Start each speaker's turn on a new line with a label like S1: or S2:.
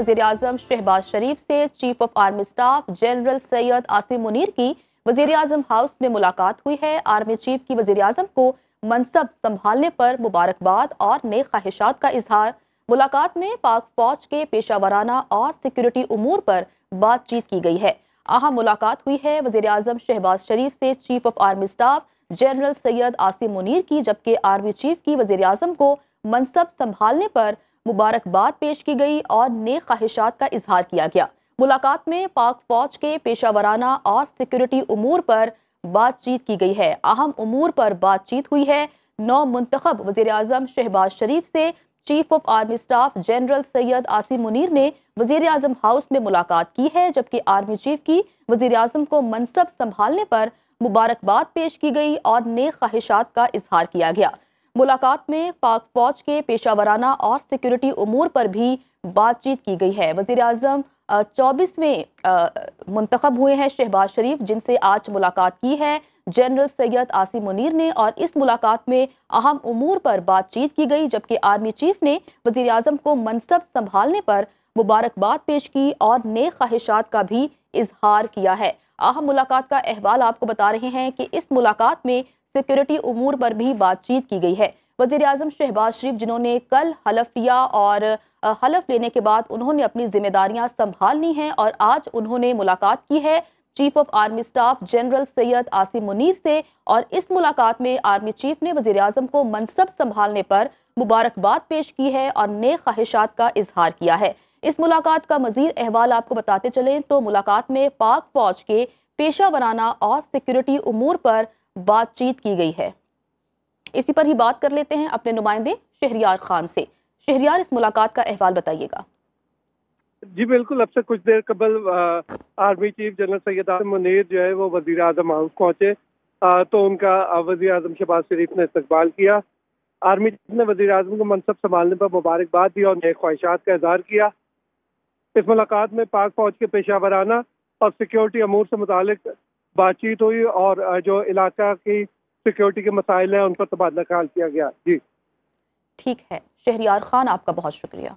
S1: वजीर अजम शहबाज शरीफ से chief of army staff general Syed Asim Munir की वजीर अजम हाउस में मुलाकात हुई है आर्मी चीफ की वजीर अजम को मनसब संभालने पर मुबारकबाद और नए ख्वाहिशात का इजहार मुलाकात में पाक फौज के पेशा वाराना और सिक्योरिटी उमूर पर बातचीत की गई है अहम मुलाकात हुई है वजीर अजम शहबाज शरीफ से chief of army staff general Syed Asim Munir की जबकि आर्मी चीफ की वजीर अजम को मनसब संभालने पर मुबारकबाद पेश की गई और नेक ख्वाहिशात का इजहार किया गया मुलाकात में पाक फौज के पेशा वराना और सिक्योरिटी अमूर पर बातचीत की गई है अहम अमूर पर बातचीत हुई है नौ मंतखब वजीर अजम शहबाज शरीफ से chief of army staff general Syed Asim Munir ने वजीर अजम हाउस में मुलाकात की है जबकि आर्मी चीफ की वजीर अजम को मनसब संभालने पर मुबारकबाद पेश की गई और नेक ख्वाहिशात का इजहार किया गया मुलाकात में पाक फौज के पेशा वाराना और सिक्योरिटी उमूर पर भी बातचीत की गई है वजीर अजम चौबीस में मुंतखब हुए हैं शहबाज शरीफ जिनसे आज मुलाकात की है जनरल सैयद आसिम मुनीर ने और इस मुलाकात में अहम उमूर पर बातचीत की गई जबकि आर्मी चीफ ने वजीर अजम को मनसब संभालने पर मुबारकबाद पेश की और नए ख्वाहिशात का भी इजहार किया है अहम मुलाकात का अहवाल आपको बता रहे हैं कि इस मुलाकात में सिक्योरिटी उमूर पर भी बातचीत की गई है वजीर अजम शहबाज शरीफ जिन्होंने कल हलफ लिया और हलफ लेने के बाद उन्होंने अपनी जिम्मेदारियां संभाल ली हैं और आज उन्होंने मुलाकात की है chief of army staff general Syed Asim Munir से और इस मुलाकात में आर्मी चीफ ने वजीर अजम को मनसब संभालने पर मुबारकबाद पेश की है और नए ख्वाहिशात का इजहार किया है इस मुलाकात का मजीद अहवाल आपको बताते चलें तो मुलाकात में पाक फौज के पेशा बनाना और सिक्योरिटी उमूर पर बातचीत की गई है इसी पर ही बात कर लेते हैं अपने नुमाइंदे शहरियार खान से शहरियार इस मुलाकात का अहवाल बताइएगा
S2: जी बिल्कुल अब से कुछ देर कबल army chief general Syed Munir जो है वो वजी अजम हाउस पहुंचे तो उनका वजी अजम शहबाज शरीफ ने इस्तकबाल किया आर्मी चीफ ने वजी अजम को मनसब संभालने पर मुबारकबाद दी और नए ख्वाहिशात का इजहार किया इस मुलाकात में पाक फौज के पेशा वराना और सिक्योरिटी अमूर से मुतल बातचीत हुई और जो इलाका की सिक्योरिटी के मसाइल हैं उन पर तबादला ख्याल किया गया जी
S1: ठीक है शहरियार खान आपका बहुत शुक्रिया